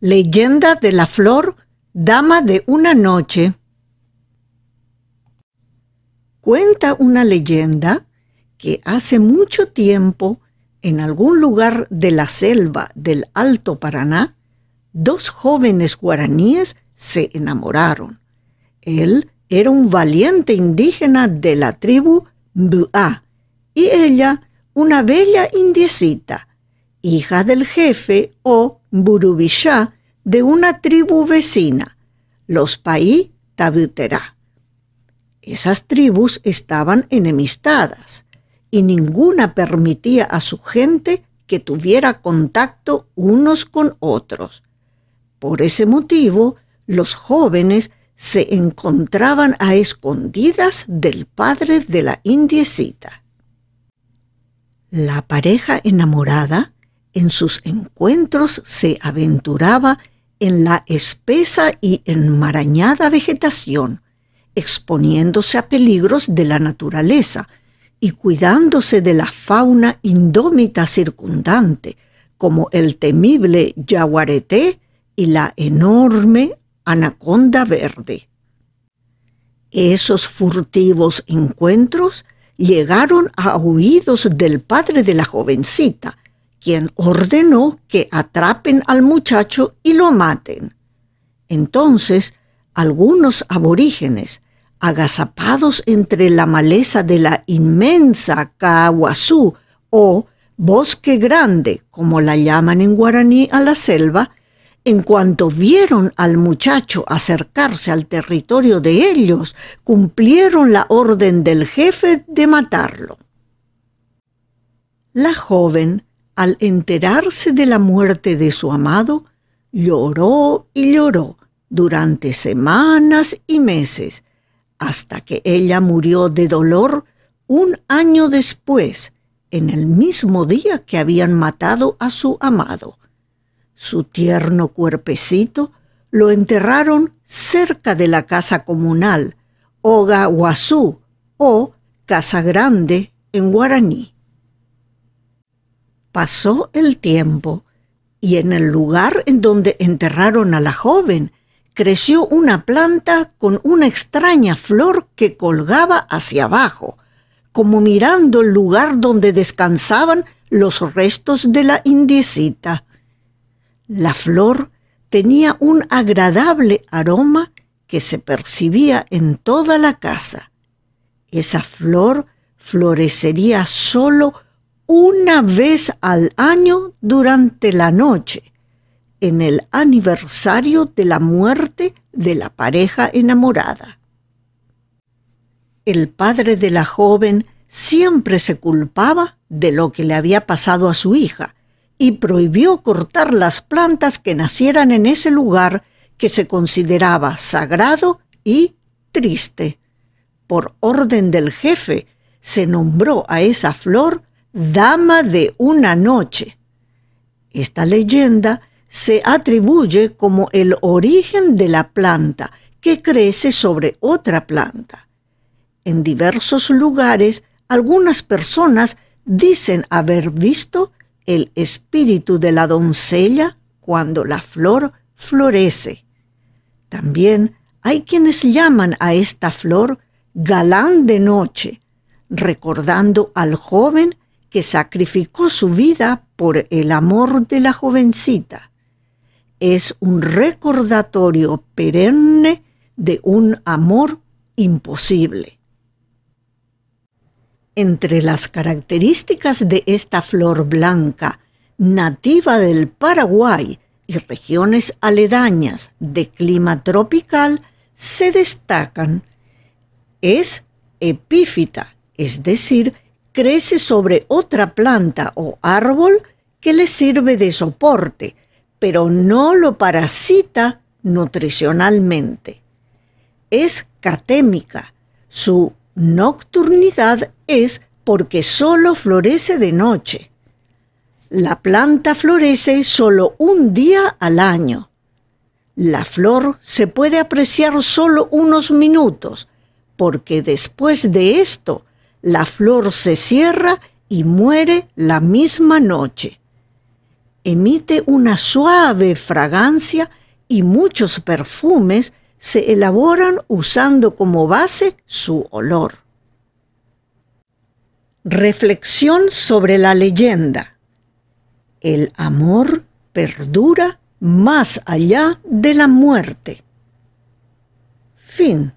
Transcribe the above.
Leyenda de la Flor, Dama de una Noche. Cuenta una leyenda que hace mucho tiempo, en algún lugar de la selva del Alto Paraná, dos jóvenes guaraníes se enamoraron. Él era un valiente indígena de la tribu Mbuá y ella una bella indiecita hija del jefe o burubishá de una tribu vecina, los Paí Tabuterá. Esas tribus estaban enemistadas y ninguna permitía a su gente que tuviera contacto unos con otros. Por ese motivo, los jóvenes se encontraban a escondidas del padre de la indiecita. La pareja enamorada en sus encuentros se aventuraba en la espesa y enmarañada vegetación, exponiéndose a peligros de la naturaleza y cuidándose de la fauna indómita circundante, como el temible yaguareté y la enorme anaconda verde. Esos furtivos encuentros llegaron a oídos del padre de la jovencita, quien ordenó que atrapen al muchacho y lo maten. Entonces, algunos aborígenes, agazapados entre la maleza de la inmensa Cahuazú o bosque grande, como la llaman en guaraní a la selva, en cuanto vieron al muchacho acercarse al territorio de ellos, cumplieron la orden del jefe de matarlo. La joven al enterarse de la muerte de su amado, lloró y lloró durante semanas y meses, hasta que ella murió de dolor un año después, en el mismo día que habían matado a su amado. Su tierno cuerpecito lo enterraron cerca de la casa comunal, Oga Guazú o Casa Grande en guaraní. Pasó el tiempo y en el lugar en donde enterraron a la joven creció una planta con una extraña flor que colgaba hacia abajo, como mirando el lugar donde descansaban los restos de la indiecita. La flor tenía un agradable aroma que se percibía en toda la casa. Esa flor florecería solo una vez al año durante la noche, en el aniversario de la muerte de la pareja enamorada. El padre de la joven siempre se culpaba de lo que le había pasado a su hija y prohibió cortar las plantas que nacieran en ese lugar que se consideraba sagrado y triste. Por orden del jefe, se nombró a esa flor Dama de una noche. Esta leyenda se atribuye como el origen de la planta que crece sobre otra planta. En diversos lugares, algunas personas dicen haber visto el espíritu de la doncella cuando la flor florece. También hay quienes llaman a esta flor galán de noche, recordando al joven que sacrificó su vida por el amor de la jovencita. Es un recordatorio perenne de un amor imposible. Entre las características de esta flor blanca, nativa del Paraguay y regiones aledañas de clima tropical, se destacan. Es epífita, es decir, crece sobre otra planta o árbol que le sirve de soporte, pero no lo parasita nutricionalmente. Es catémica. Su nocturnidad es porque solo florece de noche. La planta florece solo un día al año. La flor se puede apreciar solo unos minutos, porque después de esto la flor se cierra y muere la misma noche. Emite una suave fragancia y muchos perfumes se elaboran usando como base su olor. Reflexión sobre la leyenda. El amor perdura más allá de la muerte. Fin.